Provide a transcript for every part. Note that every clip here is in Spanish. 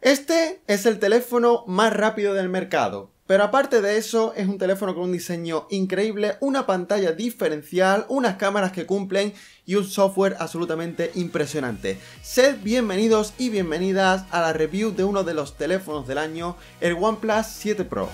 Este es el teléfono más rápido del mercado, pero aparte de eso es un teléfono con un diseño increíble, una pantalla diferencial, unas cámaras que cumplen y un software absolutamente impresionante. Sed bienvenidos y bienvenidas a la review de uno de los teléfonos del año, el OnePlus 7 Pro.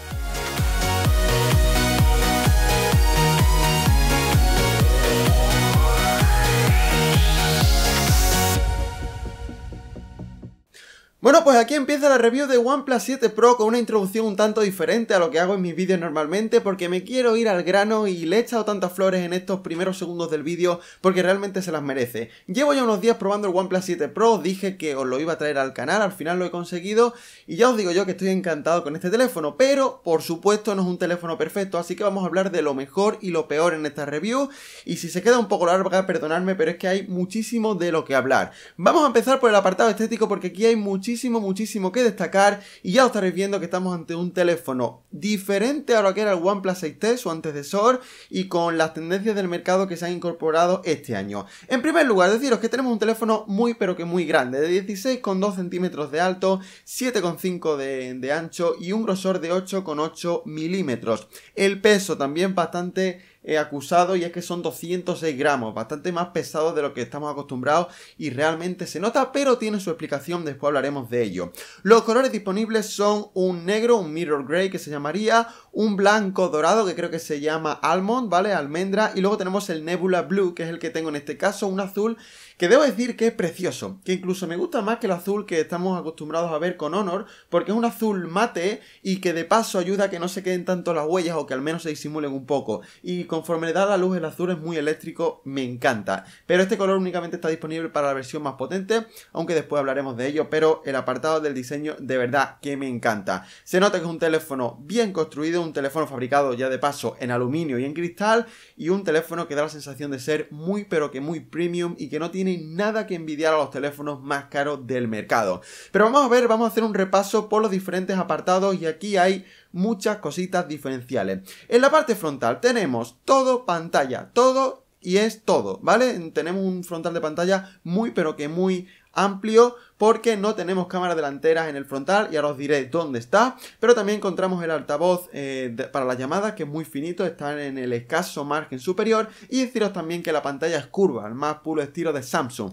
Bueno, pues aquí empieza la review de OnePlus 7 Pro con una introducción un tanto diferente a lo que hago en mis vídeos normalmente porque me quiero ir al grano y le he echado tantas flores en estos primeros segundos del vídeo porque realmente se las merece. Llevo ya unos días probando el OnePlus 7 Pro, dije que os lo iba a traer al canal, al final lo he conseguido y ya os digo yo que estoy encantado con este teléfono, pero por supuesto no es un teléfono perfecto, así que vamos a hablar de lo mejor y lo peor en esta review y si se queda un poco larga perdonadme, pero es que hay muchísimo de lo que hablar. Vamos a empezar por el apartado estético porque aquí hay muchísimo muchísimo, que destacar y ya os estaréis viendo que estamos ante un teléfono diferente a lo que era el OnePlus 6T, su antecesor, y con las tendencias del mercado que se han incorporado este año. En primer lugar, deciros que tenemos un teléfono muy pero que muy grande, de 16,2 centímetros de alto, 7,5 de ancho y un grosor de 8,8 milímetros. El peso también bastante He eh, acusado y es que son 206 gramos, bastante más pesados de lo que estamos acostumbrados y realmente se nota, pero tiene su explicación, después hablaremos de ello. Los colores disponibles son un negro, un mirror gray que se llamaría, un blanco dorado que creo que se llama almond, ¿vale? Almendra, y luego tenemos el nebula blue que es el que tengo en este caso, un azul que debo decir que es precioso, que incluso me gusta más que el azul que estamos acostumbrados a ver con Honor, porque es un azul mate y que de paso ayuda a que no se queden tanto las huellas o que al menos se disimulen un poco. Y conforme le da la luz el azul es muy eléctrico, me encanta. Pero este color únicamente está disponible para la versión más potente, aunque después hablaremos de ello, pero el apartado del diseño de verdad que me encanta. Se nota que es un teléfono bien construido, un teléfono fabricado ya de paso en aluminio y en cristal, y un teléfono que da la sensación de ser muy pero que muy premium y que no tiene nada que envidiar a los teléfonos más caros del mercado. Pero vamos a ver, vamos a hacer un repaso por los diferentes apartados y aquí hay muchas cositas diferenciales. En la parte frontal tenemos todo pantalla, todo y es todo, ¿vale? Tenemos un frontal de pantalla muy pero que muy amplio porque no tenemos cámara delanteras en el frontal y ahora os diré dónde está, pero también encontramos el altavoz eh, para las llamadas que es muy finito, está en el escaso margen superior y deciros también que la pantalla es curva, el más puro estilo de Samsung.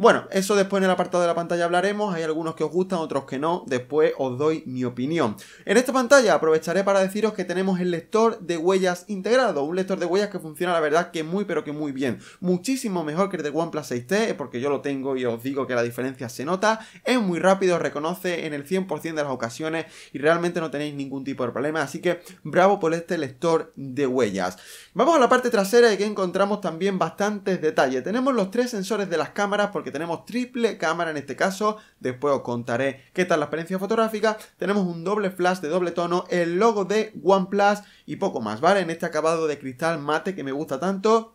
Bueno, eso después en el apartado de la pantalla hablaremos, hay algunos que os gustan, otros que no, después os doy mi opinión. En esta pantalla aprovecharé para deciros que tenemos el lector de huellas integrado, un lector de huellas que funciona la verdad que muy pero que muy bien, muchísimo mejor que el de OnePlus 6T, porque yo lo tengo y os digo que la diferencia se nota, es muy rápido, reconoce en el 100% de las ocasiones y realmente no tenéis ningún tipo de problema, así que bravo por este lector de huellas. Vamos a la parte trasera y que encontramos también bastantes detalles, tenemos los tres sensores de las cámaras porque tenemos triple cámara en este caso, después os contaré qué tal la experiencia fotográfica, tenemos un doble flash de doble tono, el logo de OnePlus y poco más, ¿vale? En este acabado de cristal mate que me gusta tanto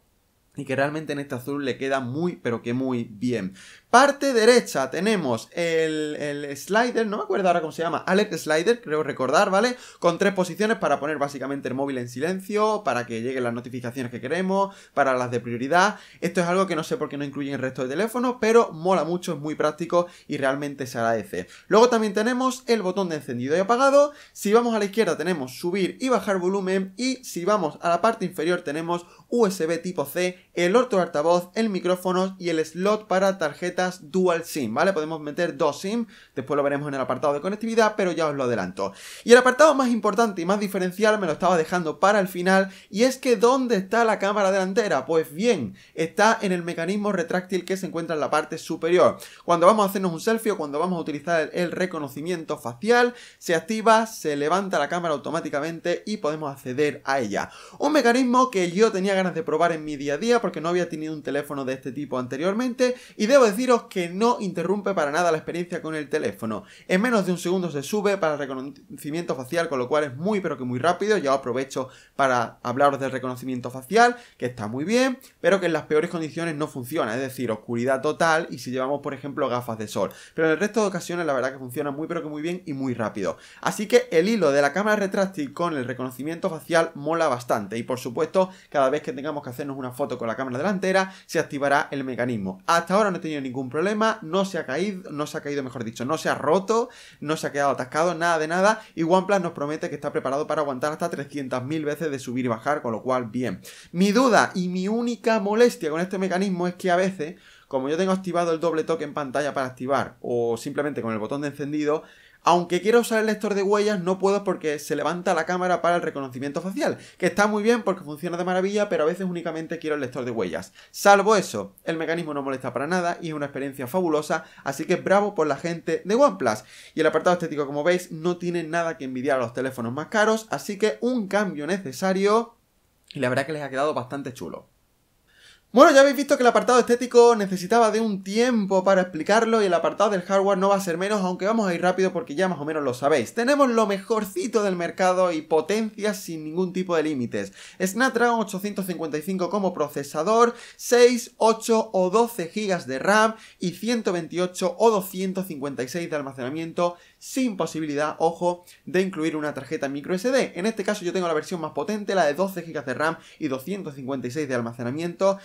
y que realmente en este azul le queda muy pero que muy bien. Parte derecha tenemos el, slider, no me acuerdo ahora cómo se llama, Alex Slider, creo recordar, ¿vale? Con tres posiciones para poner básicamente el móvil en silencio, para que lleguen las notificaciones que queremos, para las de prioridad. Esto es algo que no sé por qué no incluye el resto de teléfonos, pero mola mucho, es muy práctico y realmente se agradece. Luego también tenemos el botón de encendido y apagado. Si vamos a la izquierda tenemos subir y bajar volumen y si vamos a la parte inferior tenemos USB tipo C, el orto altavoz, el micrófono y el slot para tarjeta dual SIM, ¿vale? Podemos meter dos SIM, después lo veremos en el apartado de conectividad, pero ya os lo adelanto. Y el apartado más importante y más diferencial me lo estaba dejando para el final, y es que ¿dónde está la cámara delantera? Pues bien, está en el mecanismo retráctil que se encuentra en la parte superior. Cuando vamos a hacernos un selfie o cuando vamos a utilizar el reconocimiento facial, se activa, se levanta la cámara automáticamente y podemos acceder a ella. Un mecanismo que yo tenía ganas de probar en mi día a día porque no había tenido un teléfono de este tipo anteriormente y debo deciros que no interrumpe para nada la experiencia con el teléfono. En menos de un segundo se sube para reconocimiento facial, con lo cual es muy pero que muy rápido. Ya aprovecho para hablaros del reconocimiento facial, que está muy bien, pero que en las peores condiciones no funciona, es decir, oscuridad total y si llevamos, por ejemplo, gafas de sol. Pero en el resto de ocasiones la verdad que funciona muy pero que muy bien y muy rápido. Así que el hilo de la cámara retráctil con el reconocimiento facial mola bastante y por supuesto, cada vez que tengamos que hacernos una foto con la cámara delantera, se activará el mecanismo. Hasta ahora no he tenido ningún problema, no se ha caído, no se ha caído, mejor dicho, no se ha roto, no se ha quedado atascado, nada de nada, y OnePlus nos promete que está preparado para aguantar hasta 300.000 veces de subir y bajar, con lo cual, bien. Mi duda y mi única molestia con este mecanismo es que a veces como yo tengo activado el doble toque en pantalla para activar o simplemente con el botón de encendido, aunque quiero usar el lector de huellas, no puedo porque se levanta la cámara para el reconocimiento facial, que está muy bien porque funciona de maravilla, pero a veces únicamente quiero el lector de huellas. Salvo eso, el mecanismo no molesta para nada y es una experiencia fabulosa, así que bravo por la gente de OnePlus. Y el apartado estético, como veis, no tiene nada que envidiar a los teléfonos más caros, así que un cambio necesario y la verdad que les ha quedado bastante chulo. Bueno, ya habéis visto que el apartado estético necesitaba de un tiempo para explicarlo y el apartado del hardware no va a ser menos, aunque vamos a ir rápido porque ya más o menos lo sabéis. Tenemos lo mejorcito del mercado y potencias sin ningún tipo de límites. Snapdragon 855 como procesador, 6, 8 o 12 GB de RAM y 128 o 256 de almacenamiento sin posibilidad, ojo, de incluir una tarjeta micro SD. En este caso yo tengo la versión más potente, la de 12 GB de RAM y 256 de almacenamiento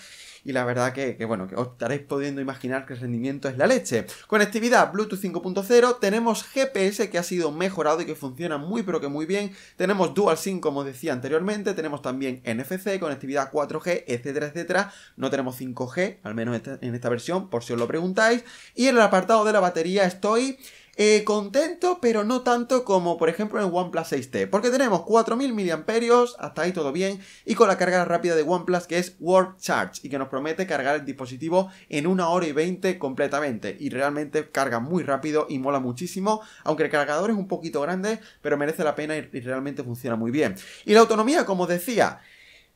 y la verdad que, bueno, que os estaréis pudiendo imaginar que el rendimiento es la leche. Conectividad Bluetooth 5.0, tenemos GPS que ha sido mejorado y que funciona muy pero que muy bien, tenemos Dual SIM como os decía anteriormente, tenemos también NFC, conectividad 4G, etcétera, etcétera, no tenemos 5G, al menos en esta versión, por si os lo preguntáis, y en el apartado de la batería estoy eh, contento, pero no tanto como por ejemplo en OnePlus 6T, porque tenemos 4000 mAh, hasta ahí todo bien, y con la carga rápida de OnePlus que es Warp Charge, y que nos promete cargar el dispositivo en una hora y 20 completamente, y realmente carga muy rápido y mola muchísimo, aunque el cargador es un poquito grande, pero merece la pena y, y realmente funciona muy bien. Y la autonomía, como decía,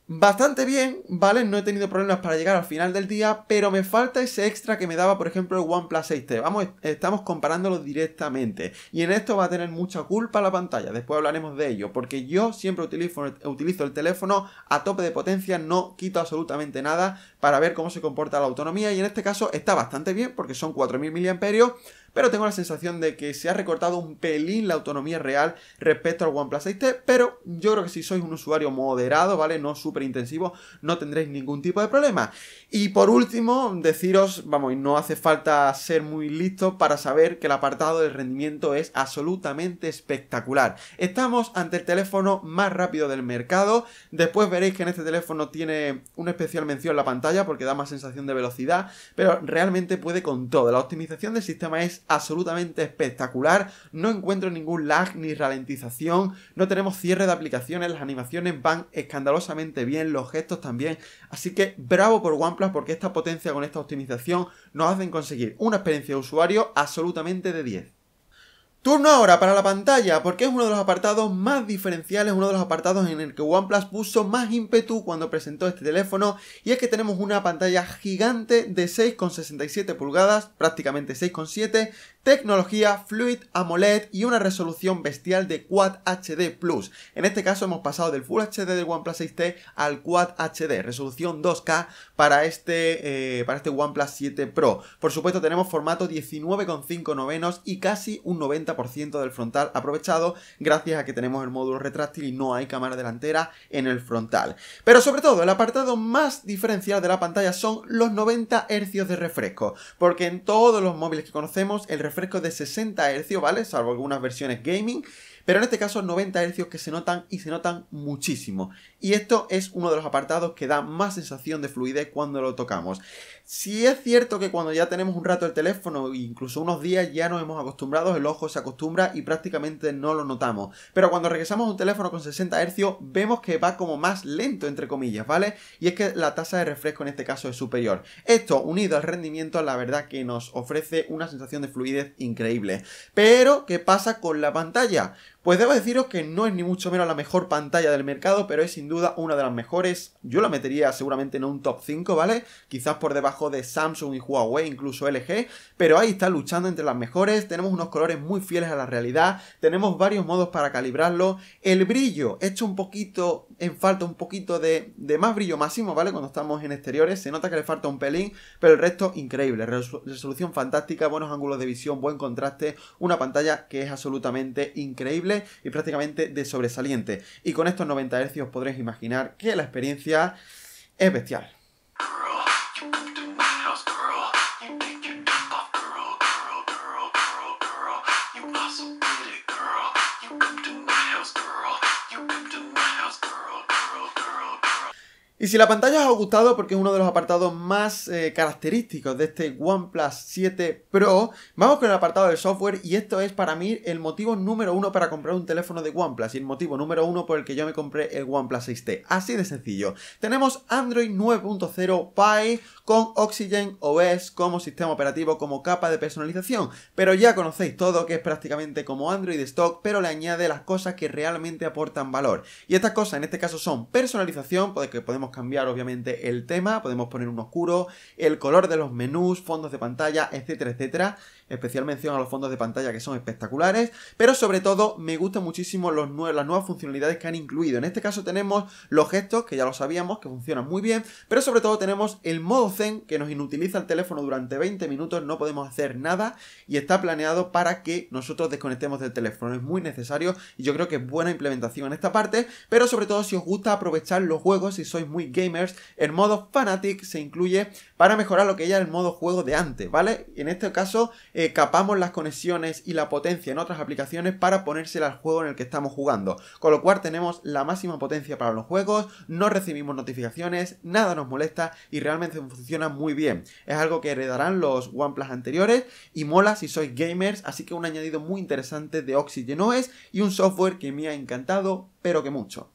bastante bien, ¿vale? No he tenido problemas para llegar al final del día, pero me falta ese extra que me daba, por ejemplo, el OnePlus 6T. Vamos, estamos comparándolo directamente. Y en esto va a tener mucha culpa la pantalla, después hablaremos de ello, porque yo siempre utilizo, utilizo el teléfono a tope de potencia, no quito absolutamente nada para ver cómo se comporta la autonomía, y en este caso está bastante bien, porque son 4.000 mAh, pero tengo la sensación de que se ha recortado un pelín la autonomía real respecto al OnePlus 6T, pero yo creo que si sois un usuario moderado, ¿vale? No súper intensivo, no tendréis ningún tipo de problema. Y por último, deciros, vamos, no hace falta ser muy listo para saber que el apartado de rendimiento es absolutamente espectacular. Estamos ante el teléfono más rápido del mercado, después veréis que en este teléfono tiene una especial mención en la pantalla porque da más sensación de velocidad, pero realmente puede con todo. La optimización del sistema es absolutamente espectacular, no encuentro ningún lag ni ralentización, no tenemos cierre de aplicaciones, las animaciones van escandalosamente bien, los gestos también, así que bravo por OnePlus porque esta potencia con esta optimización nos hacen conseguir una experiencia de usuario absolutamente de 10. Turno ahora para la pantalla, porque es uno de los apartados más diferenciales, uno de los apartados en el que OnePlus puso más ímpetu cuando presentó este teléfono, y es que tenemos una pantalla gigante de 6,67 pulgadas, prácticamente 6,7, tecnología Fluid AMOLED y una resolución bestial de Quad HD Plus. En este caso hemos pasado del Full HD del OnePlus 6T al Quad HD, resolución 2K para este, eh, para este OnePlus 7 Pro. Por supuesto tenemos formato 19,5 novenos y casi un 90% del frontal aprovechado gracias a que tenemos el módulo retráctil y no hay cámara delantera en el frontal. Pero sobre todo el apartado más diferencial de la pantalla son los 90 Hz de refresco, porque en todos los móviles que conocemos el refresco fresco de 60 Hz, ¿vale? Salvo algunas versiones gaming. Pero en este caso 90 Hz que se notan y se notan muchísimo. Y esto es uno de los apartados que da más sensación de fluidez cuando lo tocamos. Si es cierto que cuando ya tenemos un rato el teléfono, incluso unos días ya nos hemos acostumbrado, el ojo se acostumbra y prácticamente no lo notamos. Pero cuando regresamos a un teléfono con 60 Hz vemos que va como más lento entre comillas, ¿vale? Y es que la tasa de refresco en este caso es superior. Esto unido al rendimiento la verdad que nos ofrece una sensación de fluidez increíble. Pero ¿qué pasa con la pantalla? Pues debo deciros que no es ni mucho menos la mejor pantalla del mercado, pero es sin duda una de las mejores. Yo la metería seguramente en un top 5, ¿vale? Quizás por debajo de Samsung y Huawei, incluso LG, pero ahí está luchando entre las mejores. Tenemos unos colores muy fieles a la realidad, tenemos varios modos para calibrarlo. El brillo, hecho un poquito, en falta un poquito de, de más brillo máximo, ¿vale? Cuando estamos en exteriores, se nota que le falta un pelín, pero el resto increíble. Resolución fantástica, buenos ángulos de visión, buen contraste, una pantalla que es absolutamente increíble y prácticamente de sobresaliente. Y con estos 90 Hz podréis imaginar que la experiencia es bestial. Y si la pantalla os ha gustado, porque es uno de los apartados más eh, característicos de este OnePlus 7 Pro, vamos con el apartado del software y esto es para mí el motivo número uno para comprar un teléfono de OnePlus y el motivo número uno por el que yo me compré el OnePlus 6T. Así de sencillo. Tenemos Android 9.0 Pie con Oxygen OS como sistema operativo, como capa de personalización. Pero ya conocéis todo, que es prácticamente como Android Stock, pero le añade las cosas que realmente aportan valor. Y estas cosas en este caso son personalización, porque pues, podemos cambiar obviamente el tema, podemos poner un oscuro, el color de los menús, fondos de pantalla, etcétera, etcétera. Especial mención a los fondos de pantalla que son espectaculares, pero sobre todo me gustan muchísimo los las nuevas funcionalidades que han incluido. En este caso tenemos los gestos, que ya lo sabíamos, que funcionan muy bien, pero sobre todo tenemos el modo que nos inutiliza el teléfono durante 20 minutos, no podemos hacer nada y está planeado para que nosotros desconectemos del teléfono. Es muy necesario y yo creo que es buena implementación en esta parte, pero sobre todo si os gusta aprovechar los juegos, si sois muy gamers, el modo Fanatic se incluye para mejorar lo que ya era el modo juego de antes, ¿vale? En este caso, eh, capamos las conexiones y la potencia en otras aplicaciones para ponérsela al juego en el que estamos jugando, con lo cual tenemos la máxima potencia para los juegos, no recibimos notificaciones, nada nos molesta y realmente funciona funciona muy bien. Es algo que heredarán los OnePlus anteriores y mola si sois gamers, así que un añadido muy interesante de Oxygen y un software que me ha encantado, pero que mucho.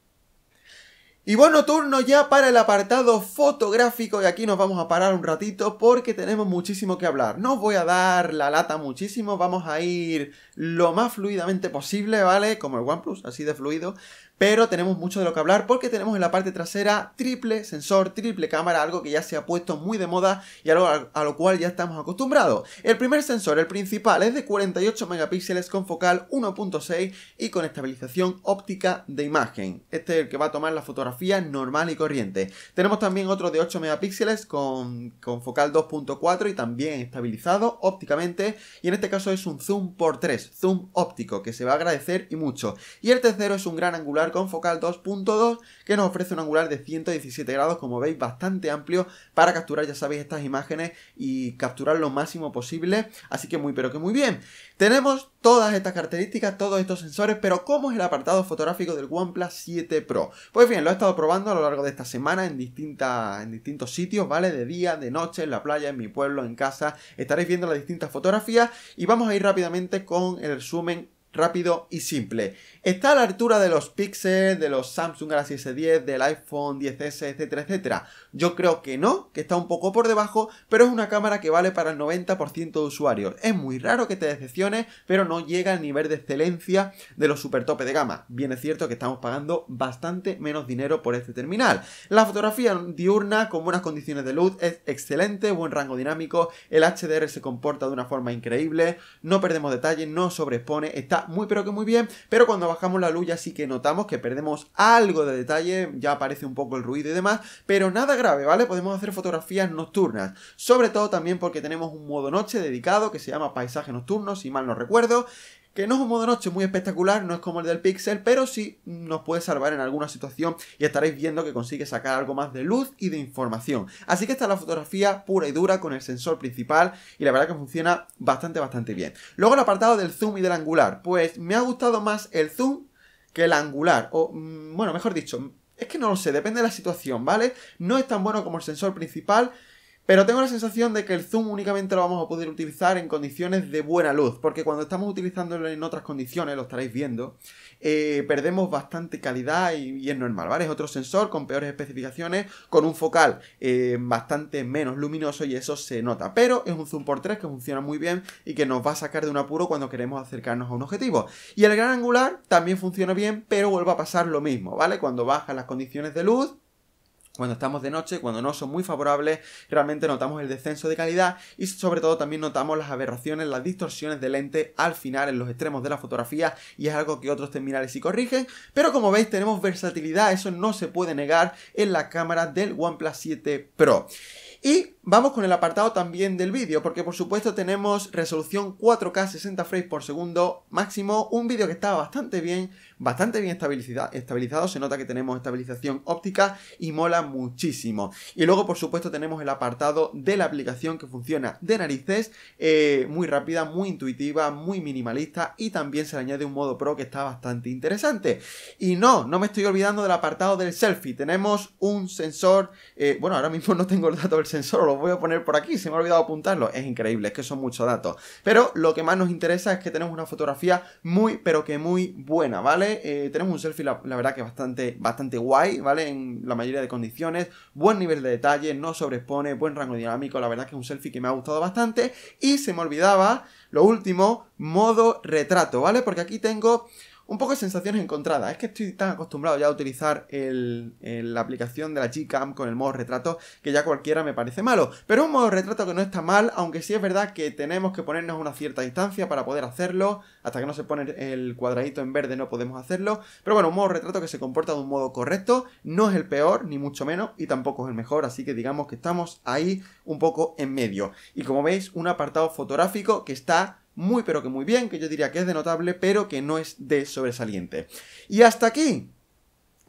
Y bueno, turno ya para el apartado fotográfico y aquí nos vamos a parar un ratito porque tenemos muchísimo que hablar. No os voy a dar la lata muchísimo, vamos a ir lo más fluidamente posible, ¿vale? Como el OnePlus, así de fluido. Pero tenemos mucho de lo que hablar porque tenemos en la parte trasera triple sensor, triple cámara, algo que ya se ha puesto muy de moda y algo a lo cual ya estamos acostumbrados. El primer sensor, el principal, es de 48 megapíxeles con focal 1.6 y con estabilización óptica de imagen. Este es el que va a tomar la fotografía normal y corriente. Tenemos también otro de 8 megapíxeles con, focal 2.4 y también estabilizado ópticamente. Y en este caso es un zoom por 3, zoom óptico, que se va a agradecer y mucho. Y el tercero es un gran angular con focal 2.2 que nos ofrece un angular de 117 grados, como veis, bastante amplio para capturar, ya sabéis, estas imágenes y capturar lo máximo posible. Así que muy, pero que muy bien. Tenemos todas estas características, todos estos sensores, pero ¿cómo es el apartado fotográfico del OnePlus 7 Pro? Pues bien, lo he estado probando a lo largo de esta semana en, distintas, en distintos sitios, ¿vale? De día, de noche, en la playa, en mi pueblo, en casa. Estaréis viendo las distintas fotografías y vamos a ir rápidamente con el resumen rápido y simple. Está a la altura de los Pixel, de los Samsung Galaxy S10, del iPhone 10S, etcétera, etcétera. Yo creo que no, que está un poco por debajo, pero es una cámara que vale para el 90% de usuarios. Es muy raro que te decepciones, pero no llega al nivel de excelencia de los super tope de gama. Bien es cierto que estamos pagando bastante menos dinero por este terminal. La fotografía diurna con buenas condiciones de luz es excelente, buen rango dinámico, el HDR se comporta de una forma increíble, no perdemos detalle, no sobrepone, está muy pero que muy bien, pero cuando bajamos la luz ya sí que notamos que perdemos algo de detalle, ya aparece un poco el ruido y demás, pero nada grave, ¿vale? Podemos hacer fotografías nocturnas, sobre todo también porque tenemos un modo noche dedicado que se llama paisaje nocturno, si mal no recuerdo, que no es un modo noche muy espectacular, no es como el del Pixel, pero sí nos puede salvar en alguna situación y estaréis viendo que consigue sacar algo más de luz y de información. Así que está la fotografía pura y dura con el sensor principal y la verdad que funciona bastante, bastante bien. Luego el apartado del zoom y del angular, pues me ha gustado más el zoom que el angular, o mm, bueno, mejor dicho, es que no lo sé, depende de la situación, ¿vale? No es tan bueno como el sensor principal, pero tengo la sensación de que el zoom únicamente lo vamos a poder utilizar en condiciones de buena luz, porque cuando estamos utilizándolo en otras condiciones, lo estaréis viendo, eh, perdemos bastante calidad y, es normal, ¿vale? Es otro sensor con peores especificaciones, con un focal eh, bastante menos luminoso y eso se nota. Pero es un zoom por 3 que funciona muy bien y que nos va a sacar de un apuro cuando queremos acercarnos a un objetivo. Y el gran angular también funciona bien, pero vuelve a pasar lo mismo, ¿vale? Cuando bajan las condiciones de luz, cuando estamos de noche, cuando no son muy favorables, realmente notamos el descenso de calidad y sobre todo también notamos las aberraciones, las distorsiones de lente al final en los extremos de la fotografía y es algo que otros terminales sí corrigen, pero como veis tenemos versatilidad, eso no se puede negar en la cámara del OnePlus 7 Pro. Y vamos con el apartado también del vídeo, porque por supuesto tenemos resolución 4K 60 frames por segundo máximo, un vídeo que está bastante bien, bastante bien estabilizado, se nota que tenemos estabilización óptica y mola muchísimo. Y luego por supuesto tenemos el apartado de la aplicación que funciona de narices, eh, muy rápida, muy intuitiva, muy minimalista y también se le añade un modo pro que está bastante interesante. Y no, no me estoy olvidando del apartado del selfie, tenemos un sensor, eh, bueno ahora mismo no tengo el dato del sensor, lo voy a poner por aquí, se me ha olvidado apuntarlo. Es increíble, es que son muchos datos. Pero lo que más nos interesa es que tenemos una fotografía muy, pero que muy buena, ¿vale? Eh, tenemos un selfie, la, verdad que bastante, bastante guay, ¿vale? En la mayoría de condiciones, buen nivel de detalle, no sobrepone, buen rango dinámico, la verdad que es un selfie que me ha gustado bastante. Y se me olvidaba, lo último, modo retrato, ¿vale? Porque aquí tengo un poco de sensaciones encontradas. Es que estoy tan acostumbrado ya a utilizar la aplicación de la Gcam con el modo retrato que ya cualquiera me parece malo. Pero un modo retrato que no está mal, aunque sí es verdad que tenemos que ponernos una cierta distancia para poder hacerlo. Hasta que no se pone el cuadradito en verde no podemos hacerlo. Pero bueno, un modo retrato que se comporta de un modo correcto. No es el peor, ni mucho menos, y tampoco es el mejor. Así que digamos que estamos ahí un poco en medio. Y como veis, un apartado fotográfico que está muy pero que muy bien, que yo diría que es de notable, pero que no es de sobresaliente. Y hasta aquí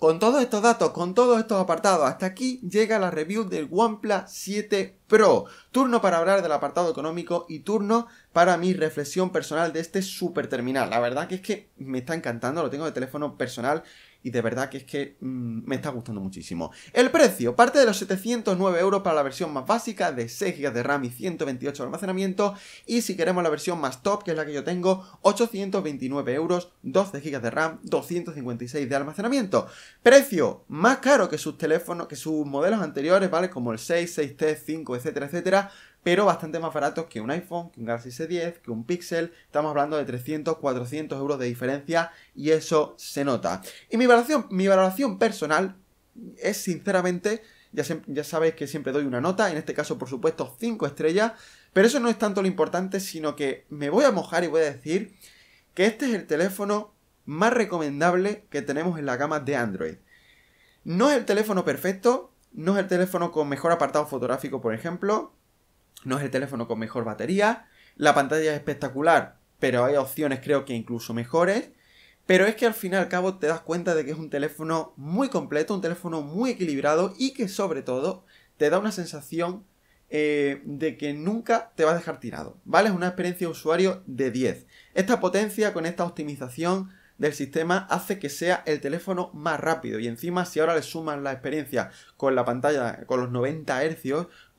con todos estos datos, con todos estos apartados, hasta aquí llega la review del OnePlus 7 Pro. Turno para hablar del apartado económico y turno para mi reflexión personal de este super terminal. La verdad que es que me está encantando, lo tengo de teléfono personal y de verdad que es que mm, me está gustando muchísimo. El precio parte de los 709 euros para la versión más básica de 6 GB de RAM y 128 de almacenamiento y si queremos la versión más top, que es la que yo tengo, 829 euros, 12 GB de RAM, 256 de almacenamiento. Precio más caro que sus teléfonos, que sus modelos anteriores, ¿vale? Como el 6, 6T, 5, etcétera, etcétera pero bastante más baratos que un iPhone, que un Galaxy S10, que un Pixel. Estamos hablando de 300, 400 euros de diferencia y eso se nota. Y mi valoración, mi valoración personal es sinceramente, ya, ya sabéis que siempre doy una nota, en este caso por supuesto 5 estrellas, pero eso no es tanto lo importante, sino que me voy a mojar y voy a decir que este es el teléfono más recomendable que tenemos en la gama de Android. No es el teléfono perfecto, no es el teléfono con mejor apartado fotográfico, por ejemplo, no es el teléfono con mejor batería. La pantalla es espectacular, pero hay opciones creo que incluso mejores. Pero es que al fin y al cabo te das cuenta de que es un teléfono muy completo, un teléfono muy equilibrado y que sobre todo te da una sensación eh, de que nunca te va a dejar tirado, ¿vale? Es una experiencia de usuario de 10. Esta potencia con esta optimización del sistema hace que sea el teléfono más rápido y encima si ahora le sumas la experiencia con la pantalla con los 90 Hz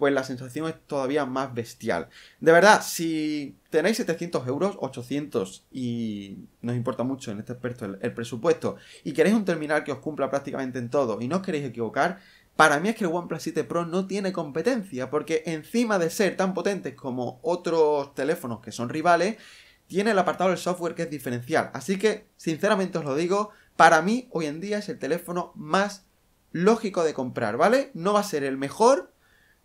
pues la sensación es todavía más bestial. De verdad, si tenéis 700 euros, 800 y nos importa mucho en este experto el, presupuesto y queréis un terminal que os cumpla prácticamente en todo y no os queréis equivocar, para mí es que el OnePlus 7 Pro no tiene competencia porque encima de ser tan potentes como otros teléfonos que son rivales, tiene el apartado del software que es diferencial. Así que, sinceramente os lo digo, para mí hoy en día es el teléfono más lógico de comprar, ¿vale? No va a ser el mejor,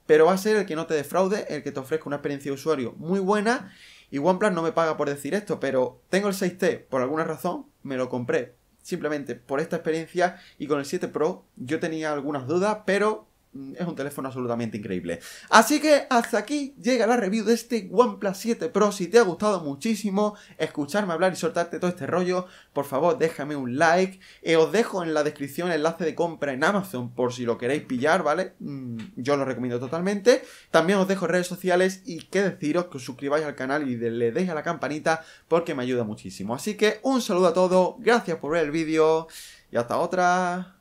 pero va a ser el que no te defraude, el que te ofrezca una experiencia de usuario muy buena. Y OnePlus no me paga por decir esto, pero tengo el 6T, por alguna razón, me lo compré. Simplemente por esta experiencia y con el 7 Pro yo tenía algunas dudas, pero Mm, es un teléfono absolutamente increíble. Así que hasta aquí llega la review de este OnePlus 7 Pro. Si te ha gustado muchísimo escucharme hablar y soltarte todo este rollo, por favor déjame un like. Eh, os dejo en la descripción el enlace de compra en Amazon por si lo queréis pillar, ¿vale? Mm, yo lo recomiendo totalmente. También os dejo redes sociales y qué deciros que os suscribáis al canal y le deis a la campanita porque me ayuda muchísimo. Así que un saludo a todos, gracias por ver el vídeo y hasta otra.